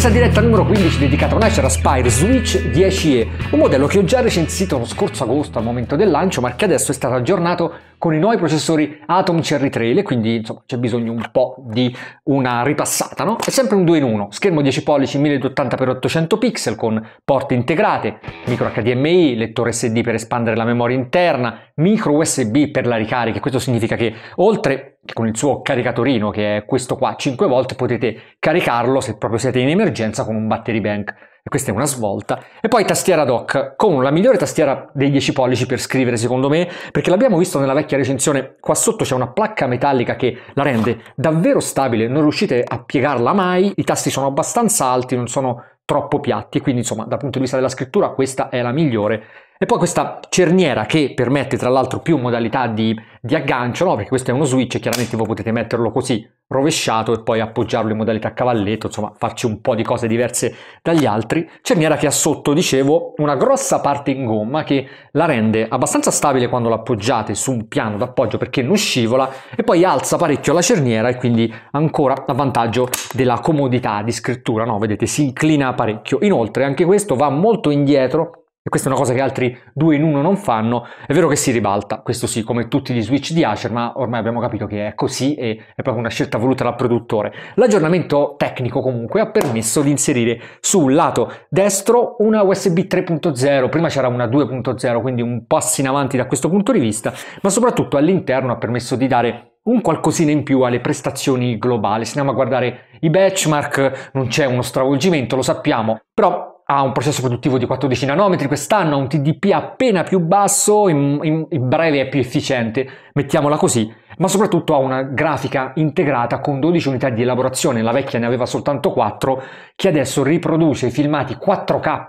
presa diretta numero 15 dedicata a un Acer Aspire Switch 10E, un modello che ho già recensito lo scorso agosto al momento del lancio, ma che adesso è stato aggiornato con i nuovi processori Atom Cherry Trail e quindi insomma c'è bisogno un po' di una ripassata, no? È sempre un 2 in 1, schermo 10 pollici 1080x800 pixel con porte integrate, micro HDMI, lettore SD per espandere la memoria interna, micro USB per la ricarica, questo significa che oltre con il suo caricatorino che è questo qua 5 volt potete caricarlo se proprio siete in emergenza con un battery bank e questa è una svolta e poi tastiera doc con la migliore tastiera dei 10 pollici per scrivere secondo me perché l'abbiamo visto nella vecchia recensione qua sotto c'è una placca metallica che la rende davvero stabile non riuscite a piegarla mai i tasti sono abbastanza alti non sono troppo piatti quindi insomma dal punto di vista della scrittura questa è la migliore e poi questa cerniera che permette tra l'altro più modalità di, di aggancio, no? perché questo è uno switch, chiaramente voi potete metterlo così rovesciato e poi appoggiarlo in modalità cavalletto, insomma farci un po' di cose diverse dagli altri. Cerniera che ha sotto, dicevo, una grossa parte in gomma che la rende abbastanza stabile quando l'appoggiate su un piano d'appoggio perché non scivola e poi alza parecchio la cerniera e quindi ancora a vantaggio della comodità di scrittura, no? Vedete, si inclina parecchio. Inoltre anche questo va molto indietro e questa è una cosa che altri due in uno non fanno. È vero che si ribalta, questo sì, come tutti gli switch di Acer, ma ormai abbiamo capito che è così e è proprio una scelta voluta dal produttore. L'aggiornamento tecnico comunque ha permesso di inserire sul lato destro una USB 3.0, prima c'era una 2.0, quindi un passo in avanti da questo punto di vista, ma soprattutto all'interno ha permesso di dare un qualcosina in più alle prestazioni globali. Se andiamo a guardare i benchmark non c'è uno stravolgimento, lo sappiamo, però ha un processo produttivo di 14 nanometri quest'anno, ha un TDP appena più basso, in, in, in, breve è più efficiente, mettiamola così, ma soprattutto ha una grafica integrata con 12 unità di elaborazione, la vecchia ne aveva soltanto 4, che adesso riproduce i filmati 4K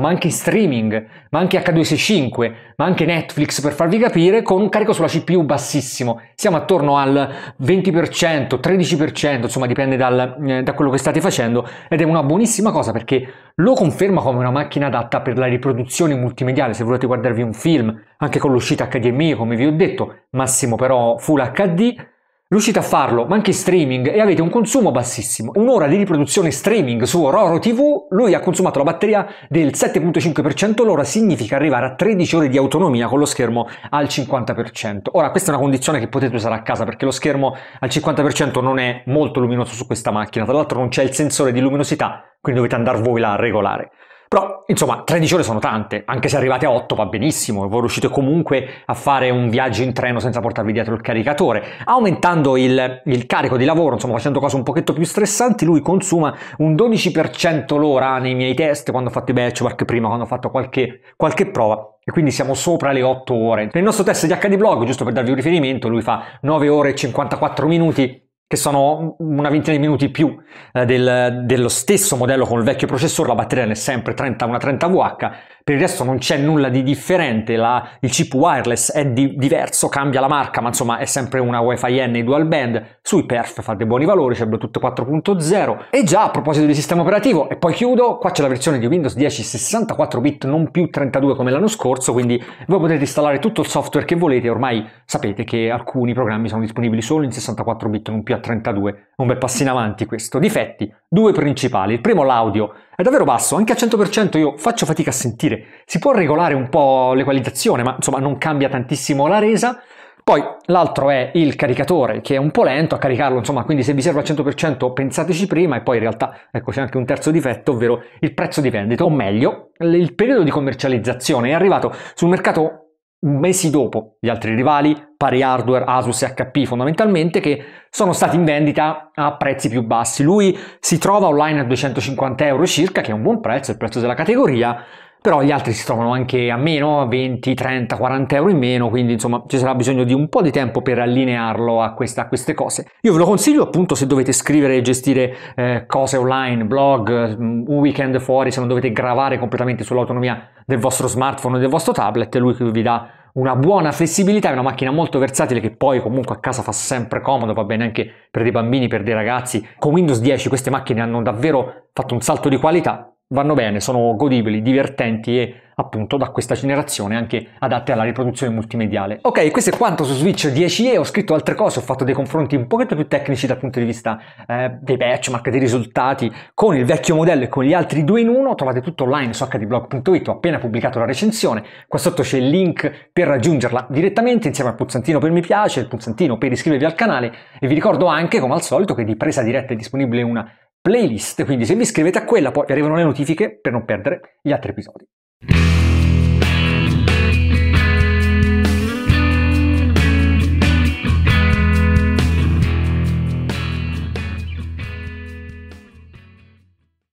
ma anche in streaming, ma anche H265, ma anche Netflix per farvi capire, con un carico sulla CPU bassissimo. Siamo attorno al 20%, 13%, insomma dipende dal, eh, da quello che state facendo ed è una buonissima cosa perché lo conferma come una macchina adatta per la riproduzione multimediale, se volete guardarvi un film, anche con l'uscita HDMI, come vi ho detto, massimo però Full HD Riuscite a farlo, ma anche streaming, e avete un consumo bassissimo. Un'ora di riproduzione streaming su Roro TV, lui ha consumato la batteria del 7.5% l'ora, significa arrivare a 13 ore di autonomia con lo schermo al 50%. Ora, questa è una condizione che potete usare a casa, perché lo schermo al 50% non è molto luminoso su questa macchina, tra l'altro non c'è il sensore di luminosità, quindi dovete andare voi là a regolare. Però, insomma, 13 ore sono tante, anche se arrivate a 8 va benissimo, voi riuscite comunque a fare un viaggio in treno senza portarvi dietro il caricatore. Aumentando il, il carico di lavoro, insomma, facendo cose un pochetto più stressanti, lui consuma un 12% l'ora nei miei test, quando ho fatto i benchmark prima, quando ho fatto qualche, qualche prova e quindi siamo sopra le 8 ore. Nel nostro test di HD Blog, giusto per darvi un riferimento, lui fa 9 ore e 54 minuti che sono una ventina di minuti più eh, del, dello stesso modello con il vecchio processore, la batteria ne è sempre 30, una 30 VH, per il resto non c'è nulla di differente, la, il chip wireless è di, diverso, cambia la marca, ma insomma è sempre una Wi-Fi N dual band, sui perf fa dei buoni valori, c'è Bluetooth 4.0 e già a proposito di sistema operativo, e poi chiudo, qua c'è la versione di Windows 10 64 bit, non più 32 come l'anno scorso, quindi voi potete installare tutto il software che volete, ormai sapete che alcuni programmi sono disponibili solo in 64 bit, non più a 32, un bel passo in avanti questo. Difetti, due principali, il primo l'audio, è davvero basso, anche al 100% io faccio fatica a sentire si può regolare un po' l'equalizzazione, ma insomma non cambia tantissimo la resa. Poi l'altro è il caricatore, che è un po' lento a caricarlo, insomma, quindi se vi serve al 100% pensateci prima e poi in realtà ecco c'è anche un terzo difetto, ovvero il prezzo di vendita, o meglio, il periodo di commercializzazione è arrivato sul mercato mesi dopo gli altri rivali, pari hardware, Asus e HP fondamentalmente, che sono stati in vendita a prezzi più bassi. Lui si trova online a 250 euro circa, che è un buon prezzo, il prezzo della categoria, però gli altri si trovano anche a meno, 20, 30, 40 euro in meno, quindi insomma ci sarà bisogno di un po' di tempo per allinearlo a, questa, a queste cose. Io ve lo consiglio appunto se dovete scrivere e gestire eh, cose online, blog, mm, un weekend fuori, se non dovete gravare completamente sull'autonomia del vostro smartphone o del vostro tablet, lui vi dà una buona flessibilità, è una macchina molto versatile che poi comunque a casa fa sempre comodo, va bene anche per dei bambini, per dei ragazzi. Con Windows 10 queste macchine hanno davvero fatto un salto di qualità vanno bene, sono godibili, divertenti e appunto da questa generazione anche adatte alla riproduzione multimediale. Ok, questo è quanto su Switch 10e, ho scritto altre cose, ho fatto dei confronti un pochetto più tecnici dal punto di vista eh, dei benchmark, dei risultati con il vecchio modello e con gli altri due in uno, trovate tutto online su hdblog.it, ho appena pubblicato la recensione, qua sotto c'è il link per raggiungerla direttamente insieme al pulsantino per mi piace, il pulsantino per iscrivervi al canale e vi ricordo anche come al solito che di presa diretta è disponibile una playlist, quindi se vi iscrivete a quella poi vi arrivano le notifiche per non perdere gli altri episodi.